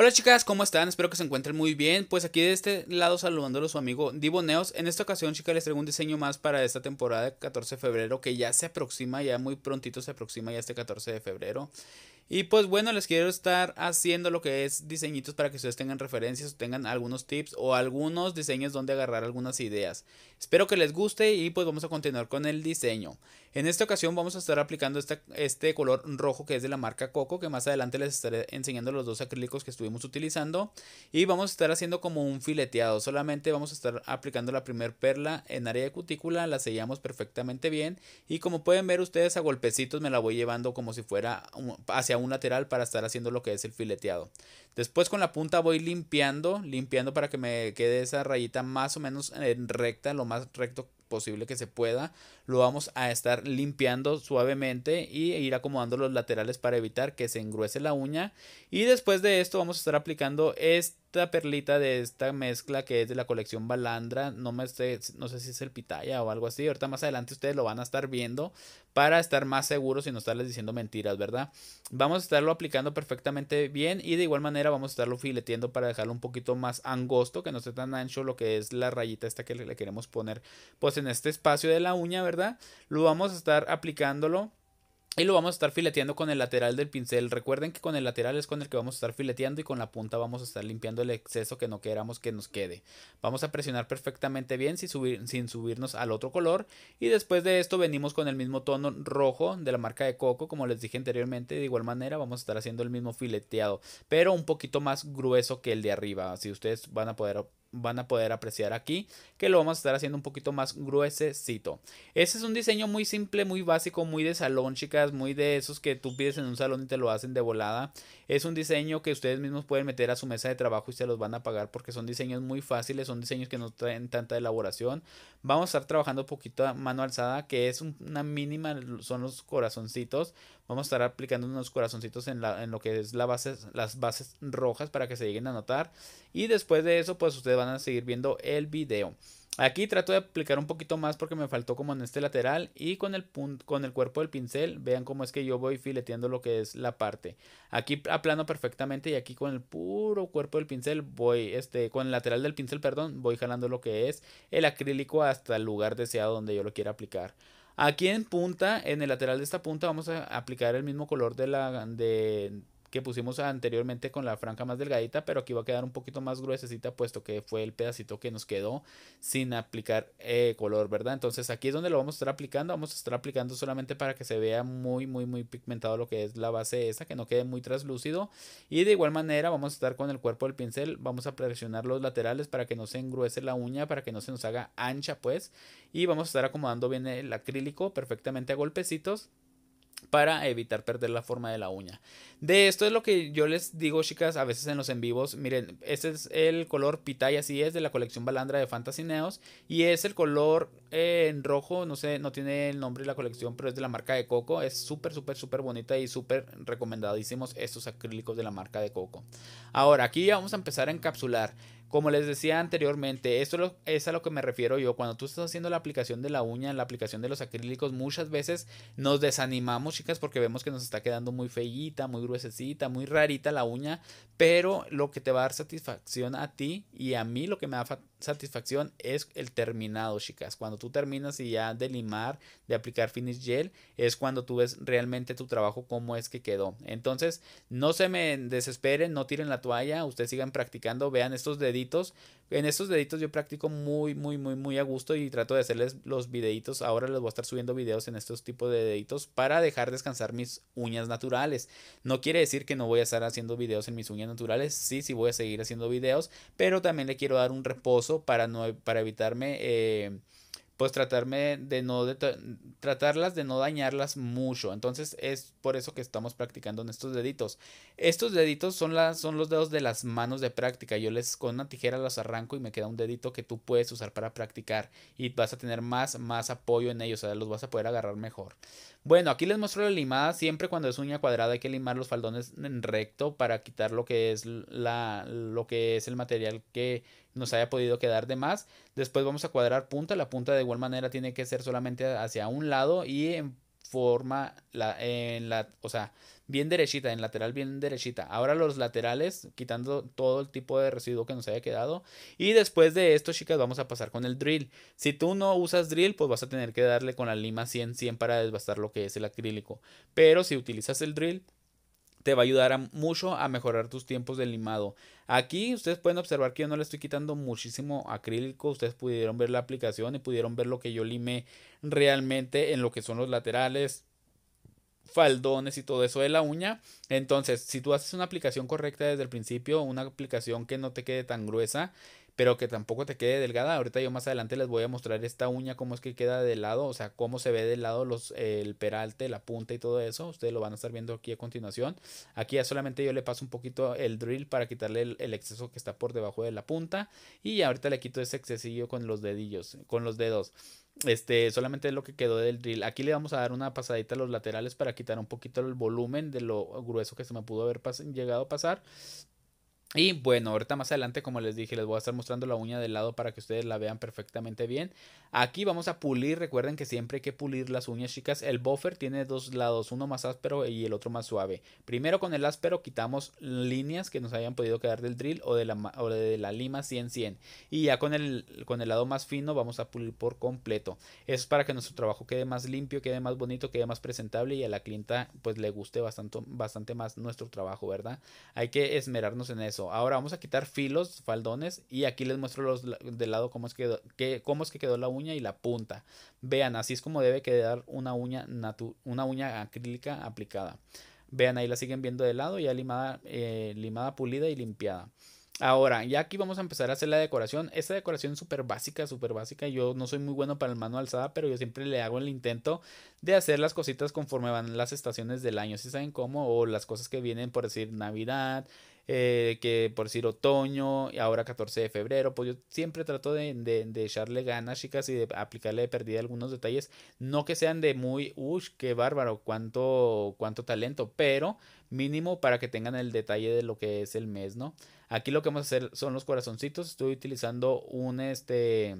Hola chicas, ¿cómo están? Espero que se encuentren muy bien. Pues aquí de este lado saludándolo su amigo Diboneos, En esta ocasión, chicas, les traigo un diseño más para esta temporada de 14 de febrero que ya se aproxima, ya muy prontito se aproxima ya este 14 de febrero. Y pues bueno, les quiero estar haciendo lo que es diseñitos para que ustedes tengan referencias, tengan algunos tips o algunos diseños donde agarrar algunas ideas. Espero que les guste y pues vamos a continuar con el diseño. En esta ocasión vamos a estar aplicando este color rojo que es de la marca Coco, que más adelante les estaré enseñando los dos acrílicos que estuvimos utilizando. Y vamos a estar haciendo como un fileteado, solamente vamos a estar aplicando la primer perla en área de cutícula, la sellamos perfectamente bien. Y como pueden ver ustedes a golpecitos me la voy llevando como si fuera hacia un lateral para estar haciendo lo que es el fileteado. Después con la punta voy limpiando, limpiando para que me quede esa rayita más o menos recta, lo más recto posible que se pueda lo vamos a estar limpiando suavemente y e ir acomodando los laterales para evitar que se engruese la uña. Y después de esto vamos a estar aplicando esta perlita de esta mezcla que es de la colección Balandra. No, me sé, no sé si es el pitaya o algo así. Ahorita más adelante ustedes lo van a estar viendo para estar más seguros y no estarles diciendo mentiras, ¿verdad? Vamos a estarlo aplicando perfectamente bien y de igual manera vamos a estarlo fileteando para dejarlo un poquito más angosto, que no esté tan ancho lo que es la rayita esta que le queremos poner pues en este espacio de la uña, ¿verdad? lo vamos a estar aplicándolo y lo vamos a estar fileteando con el lateral del pincel. Recuerden que con el lateral es con el que vamos a estar fileteando y con la punta vamos a estar limpiando el exceso que no queramos que nos quede. Vamos a presionar perfectamente bien sin, sin subirnos al otro color. Y después de esto venimos con el mismo tono rojo de la marca de Coco. Como les dije anteriormente, de igual manera vamos a estar haciendo el mismo fileteado. Pero un poquito más grueso que el de arriba. Así ustedes van a poder van a poder apreciar aquí que lo vamos a estar haciendo un poquito más gruesecito ese es un diseño muy simple muy básico muy de salón chicas muy de esos que tú pides en un salón y te lo hacen de volada es un diseño que ustedes mismos pueden meter a su mesa de trabajo y se los van a pagar porque son diseños muy fáciles son diseños que no traen tanta elaboración vamos a estar trabajando poquito a mano alzada que es una mínima son los corazoncitos Vamos a estar aplicando unos corazoncitos en, lo que es la base, las bases rojas para que se lleguen a notar. Y después de eso, pues ustedes van a seguir viendo el video. Aquí trato de aplicar un poquito más porque me faltó como en este lateral y con el, con el cuerpo del pincel vean cómo es que yo voy fileteando lo que es la parte. Aquí aplano perfectamente y aquí con el puro cuerpo del pincel voy, este, con el lateral del pincel, perdón, voy jalando lo que es el acrílico hasta el lugar deseado donde yo lo quiera aplicar. Aquí en punta, en el lateral de esta punta, vamos a aplicar el mismo color de la, de, que pusimos anteriormente con la franja más delgadita, pero aquí va a quedar un poquito más gruesecita, puesto que fue el pedacito que nos quedó sin aplicar eh, color, ¿verdad? Entonces aquí es donde lo vamos a estar aplicando, vamos a estar aplicando solamente para que se vea muy, muy, muy pigmentado lo que es la base esa, que no quede muy translúcido. Y de igual manera vamos a estar con el cuerpo del pincel, vamos a presionar los laterales para que no se engruece la uña, para que no se nos haga ancha, pues. Y vamos a estar acomodando bien el acrílico perfectamente a golpecitos para evitar perder la forma de la uña. De esto es lo que yo les digo, chicas, a veces en los en vivos. Miren, este es el color pitay, así es, de la colección Balandra de Fantasy Neos. Y es el color eh, en rojo, no sé, no tiene el nombre de la colección, pero es de la marca de Coco. Es súper, súper, súper bonita y súper recomendadísimos estos acrílicos de la marca de Coco. Ahora, aquí vamos a empezar a encapsular. Como les decía anteriormente, esto es, a lo que me refiero yo. Cuando tú estás haciendo la aplicación de la uña, la aplicación de los acrílicos, muchas veces nos desanimamos, chicas, porque vemos que nos está quedando muy feillita, muy gruesecita, muy rarita la uña. Pero lo que te va a dar satisfacción a ti y a mí lo que me a satisfacción es el terminado, chicas. Cuando tú terminas y ya de limar, de aplicar finish gel, es cuando tú ves realmente tu trabajo cómo es que quedó. Entonces, no se me desesperen, no tiren la toalla, ustedes sigan practicando, vean estos deditos, en estos deditos yo practico muy, muy, muy, muy a gusto y trato de hacerles los videitos. Ahora les voy a estar subiendo videos en estos tipos de deditos para dejar descansar mis uñas naturales. No quiere decir que no voy a estar haciendo videos en mis uñas naturales. Sí, sí voy a seguir haciendo videos, pero también le quiero dar un reposo para, no, para evitarme... Eh, pues tratarme de no de tratarlas de no dañarlas mucho. Entonces es por eso que estamos practicando en estos deditos. Estos deditos son son los dedos de las manos de práctica. Yo les con una tijera los arranco y me queda un dedito que tú puedes usar para practicar y vas a tener más más apoyo en ellos, o sea, los vas a poder agarrar mejor. Bueno, aquí les muestro la limada, siempre cuando es uña cuadrada hay que limar los faldones en recto para quitar lo que es la lo que es el material que nos haya podido quedar de más. Después vamos a cuadrar punta, la punta de igual manera tiene que ser solamente hacia un lado y en forma, la, en la, o sea, bien derechita, en lateral bien derechita. Ahora los laterales, quitando todo el tipo de residuo que nos haya quedado. Y después de esto, chicas, vamos a pasar con el drill. Si tú no usas drill, pues vas a tener que darle con la lima 100-100 para desbastar lo que es el acrílico. Pero si utilizas el drill, te va a ayudar mucho a mejorar tus tiempos de limado. Aquí ustedes pueden observar que yo no le estoy quitando muchísimo acrílico. Ustedes pudieron ver la aplicación y pudieron ver lo que yo limé realmente en lo que son los laterales, faldones y todo eso de la uña. Entonces, si tú haces una aplicación correcta desde el principio, una aplicación que no te quede tan gruesa, pero que tampoco te quede delgada. Ahorita yo más adelante les voy a mostrar esta uña, cómo es que queda de lado, o sea, cómo se ve de lado los, el peralte, la punta y todo eso. Ustedes lo van a estar viendo aquí a continuación. Aquí ya solamente yo le paso un poquito el drill para quitarle el, exceso que está por debajo de la punta. Y ahorita le quito ese excesillo con los dedillos, con los dedos. Este, solamente es lo que quedó del drill. Aquí le vamos a dar una pasadita a los laterales para quitar un poquito el volumen de lo grueso que se me pudo haber llegado a pasar. Y bueno, ahorita más adelante, como les dije, les voy a estar mostrando la uña del lado para que ustedes la vean perfectamente bien. Aquí vamos a pulir, recuerden que siempre hay que pulir las uñas, chicas. El buffer tiene dos lados, uno más áspero y el otro más suave. Primero con el áspero quitamos líneas que nos hayan podido quedar del drill o de la, de la lima 100-100. Y ya con el, con el lado más fino vamos a pulir por completo. Eso es para que nuestro trabajo quede más limpio, quede más bonito, quede más presentable y a la clienta pues le guste bastante, bastante más nuestro trabajo, ¿verdad? Hay que esmerarnos en eso. Ahora vamos a quitar filos, faldones y aquí les muestro los de lado cómo es que quedó, cómo es que quedó la uña y la punta. Vean, así es como debe quedar una uña una uña acrílica aplicada. Vean, ahí la siguen viendo de lado, ya limada, eh, limada, pulida y limpiada. Ahora, ya aquí vamos a empezar a hacer la decoración. Esta decoración súper básica, súper básica. Yo no soy muy bueno para el mano alzada, pero yo siempre le hago el intento de hacer las cositas conforme van las estaciones del año. Si saben cómo, o las cosas que vienen por decir Navidad, eh, que por decir otoño, y ahora 14 de febrero, pues yo siempre trato de, de, echarle ganas, chicas, y de aplicarle de perdida algunos detalles, no que sean de muy, uy, qué bárbaro, cuánto, cuánto talento, pero mínimo para que tengan el detalle de lo que es el mes, ¿no? Aquí lo que vamos a hacer son los corazoncitos, estoy utilizando un, este,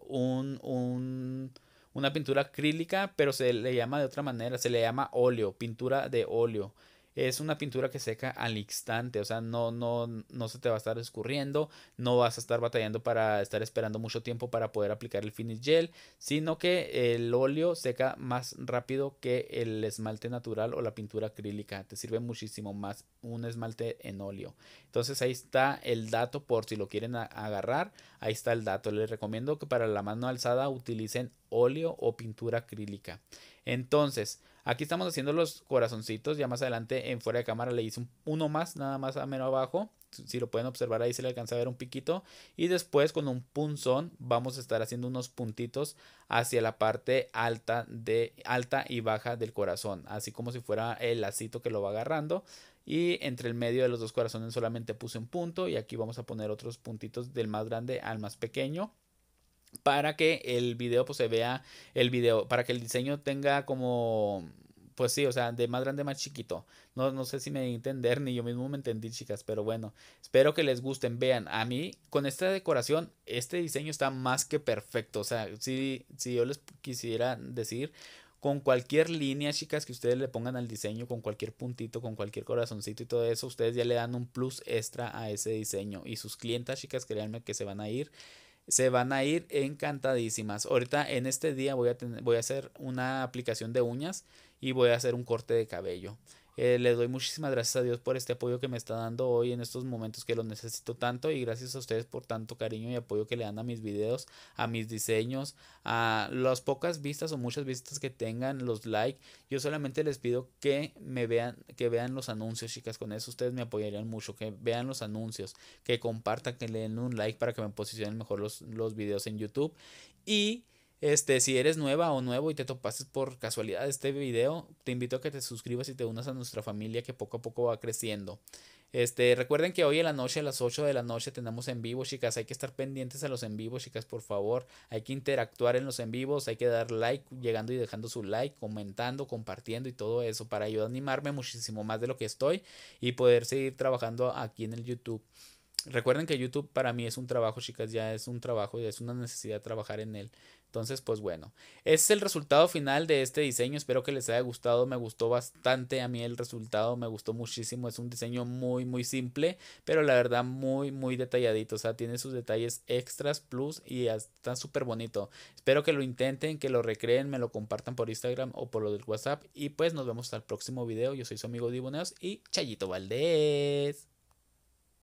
un, un una pintura acrílica, pero se le llama de otra manera, se le llama óleo, pintura de óleo es una pintura que seca al instante, o sea, no, no, no se te va a estar escurriendo, no vas a estar batallando para estar esperando mucho tiempo para poder aplicar el finish gel, sino que el óleo seca más rápido que el esmalte natural o la pintura acrílica, te sirve muchísimo más un esmalte en óleo. Entonces ahí está el dato por si lo quieren agarrar, ahí está el dato. Les recomiendo que para la mano alzada utilicen óleo o pintura acrílica. Entonces, aquí estamos haciendo los corazoncitos. Ya más adelante en fuera de cámara le hice uno más, nada más a menos abajo. Si lo pueden observar ahí se le alcanza a ver un piquito. Y después con un punzón vamos a estar haciendo unos puntitos hacia la parte alta, de, alta y baja del corazón. Así como si fuera el lacito que lo va agarrando y entre el medio de los dos corazones solamente puse un punto y aquí vamos a poner otros puntitos del más grande al más pequeño para que el video pues se vea el video, para que el diseño tenga como pues sí, o sea, de más grande más chiquito. No, sé si me entender, ni yo mismo me entendí, chicas, pero bueno, espero que les gusten. Vean, a mí con esta decoración, este diseño está más que perfecto. O sea, si, si yo les quisiera decir, con cualquier línea, chicas, que ustedes le pongan al diseño, con cualquier puntito, con cualquier corazoncito y todo eso, ustedes ya le dan un plus extra a ese diseño. Y sus clientas, chicas, créanme que se van a ir se van a ir encantadísimas. Ahorita en este día voy a, voy a hacer una aplicación de uñas y voy a hacer un corte de cabello. Eh, les doy muchísimas gracias a Dios por este apoyo que me está dando hoy en estos momentos que los necesito tanto y gracias a ustedes por tanto cariño y apoyo que le dan a mis videos, a mis diseños, a las pocas vistas o muchas vistas que tengan, los likes. Yo solamente les pido que me vean, que vean los anuncios, chicas. Con eso ustedes me apoyarían mucho, que vean los anuncios, que compartan, que le den un like para que me posicionen mejor los, los videos en YouTube. Y este, si eres nueva o nuevo y te topaste por casualidad este video, te invito a que te suscribas y te unas a nuestra familia que poco a poco va creciendo. Este, recuerden que hoy en la noche, a las 8 de la noche, tenemos en vivo, chicas. Hay que estar pendientes a los en vivo, chicas, por favor. Hay que interactuar en los en vivos, hay que dar like, llegando y dejando su like, comentando, compartiendo y todo eso para ayudar a animarme muchísimo más de lo que estoy y poder seguir trabajando aquí en el YouTube. Recuerden que YouTube para mí es un trabajo, chicas, ya es un trabajo, y es una necesidad trabajar en él. Entonces, pues bueno, ese es el resultado final de este diseño. Espero que les haya gustado. Me gustó bastante a mí el resultado. Me gustó muchísimo. Es un diseño muy, muy simple, pero la verdad muy, muy detalladito. O sea, tiene sus detalles extras, plus y está súper bonito. Espero que lo intenten, que lo recreen, me lo compartan por Instagram o por lo del WhatsApp. Y pues nos vemos al el próximo video. Yo soy su amigo Diboneos y Chayito Valdés.